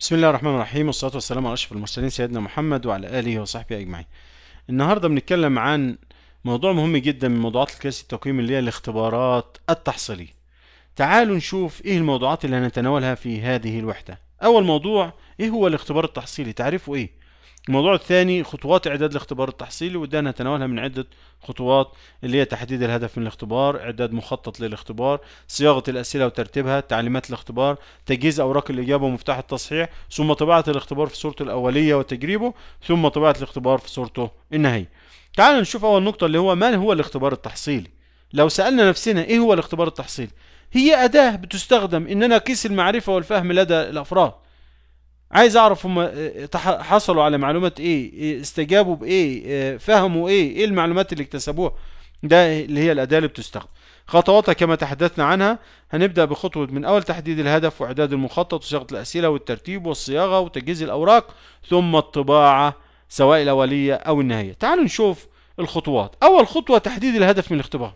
بسم الله الرحمن الرحيم والصلاة والسلام على أشرف المرسلين سيدنا محمد وعلى آله وصحبه أجمعين. النهاردة بنتكلم عن موضوع مهم جدا من موضوعات الكلاس التقييم اللي هي الاختبارات التحصيلية. تعالوا نشوف إيه الموضوعات اللي هنتناولها في هذه الوحدة. أول موضوع إيه هو الاختبار التحصيلي؟ تعرفه إيه؟ الموضوع الثاني خطوات اعداد الاختبار التحصيلي وده هنتناولها من عده خطوات اللي هي تحديد الهدف من الاختبار اعداد مخطط للاختبار صياغه الاسئله وترتيبها تعليمات الاختبار تجهيز اوراق الاجابه ومفتاح التصحيح ثم طباعه الاختبار في صورته الاوليه وتجريبه ثم طباعه الاختبار في صورته النهائيه تعالوا نشوف اول نقطه اللي هو ما هو الاختبار التحصيلي لو سالنا نفسنا ايه هو الاختبار التحصيلي هي اداه بتستخدم ان انا اقيس المعرفه والفهم لدى الافراد عايز اعرف هم آه، حصلوا على معلومات ايه, إيه، استجابوا بايه آه، فهموا ايه ايه المعلومات اللي اكتسبوها ده اللي هي الاداة اللي بتستخدم خطواتها كما تحدثنا عنها هنبدأ بخطوة من أول تحديد الهدف وإعداد المخطط وصياغة الأسئلة والترتيب والصياغة وتجهيز الأوراق ثم الطباعة سواء الأولية أو النهائية تعالوا نشوف الخطوات أول خطوة تحديد الهدف من الاختبار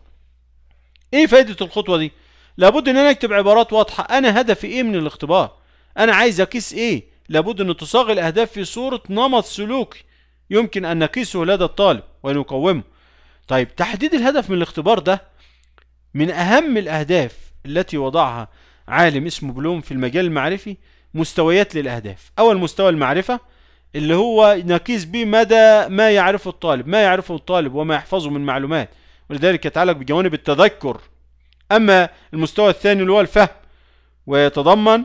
إيه فائدة الخطوة دي لابد إن أنا أكتب عبارات واضحة أنا هدفي إيه من الاختبار أنا عايز أقيس إيه لابد أن تصاغ الأهداف في صورة نمط سلوكي يمكن أن نقيسه لدى الطالب ونقومه طيب تحديد الهدف من الاختبار ده من أهم الأهداف التي وضعها عالم اسمه بلوم في المجال المعرفي مستويات للأهداف أول مستوى المعرفة اللي هو نقيس به مدى ما يعرفه الطالب ما يعرفه الطالب وما يحفظه من معلومات ولذلك يتعلق بجوانب التذكر أما المستوى الثاني اللي هو الفهم ويتضمن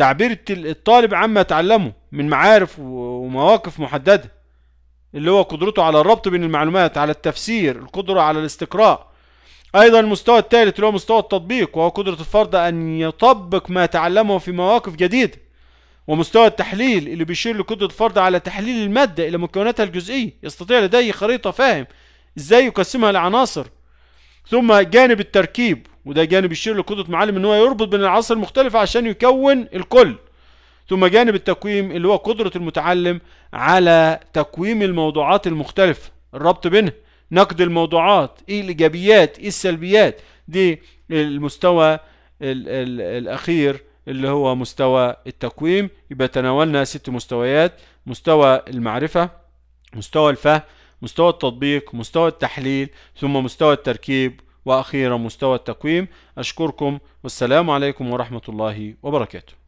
تعبير الطالب عما تعلمه من معارف ومواقف محددة اللي هو قدرته على الربط بين المعلومات على التفسير القدرة على الاستقراء أيضا المستوى الثالث اللي هو مستوى التطبيق وهو قدرة الفرد أن يطبق ما تعلمه في مواقف جديدة ومستوى التحليل اللي بيشير لقدرة الفرد على تحليل المادة إلى مكوناتها الجزئية يستطيع لديه خريطة فاهم إزاي يقسمها لعناصر ثم جانب التركيب وده جانب يشير لقدرة معالم ان هو يربط بين العناصر المختلفة عشان يكون الكل ثم جانب التقويم اللي هو قدرة المتعلم على تقويم الموضوعات المختلفة الربط بينها نقد الموضوعات ايه الايجابيات ايه السلبيات دي المستوى ال ال الاخير اللي هو مستوى التقويم يبقى تناولنا ست مستويات مستوى المعرفة مستوى الفهم مستوى التطبيق مستوى التحليل ثم مستوى التركيب وأخيرا مستوى التقويم أشكركم والسلام عليكم ورحمة الله وبركاته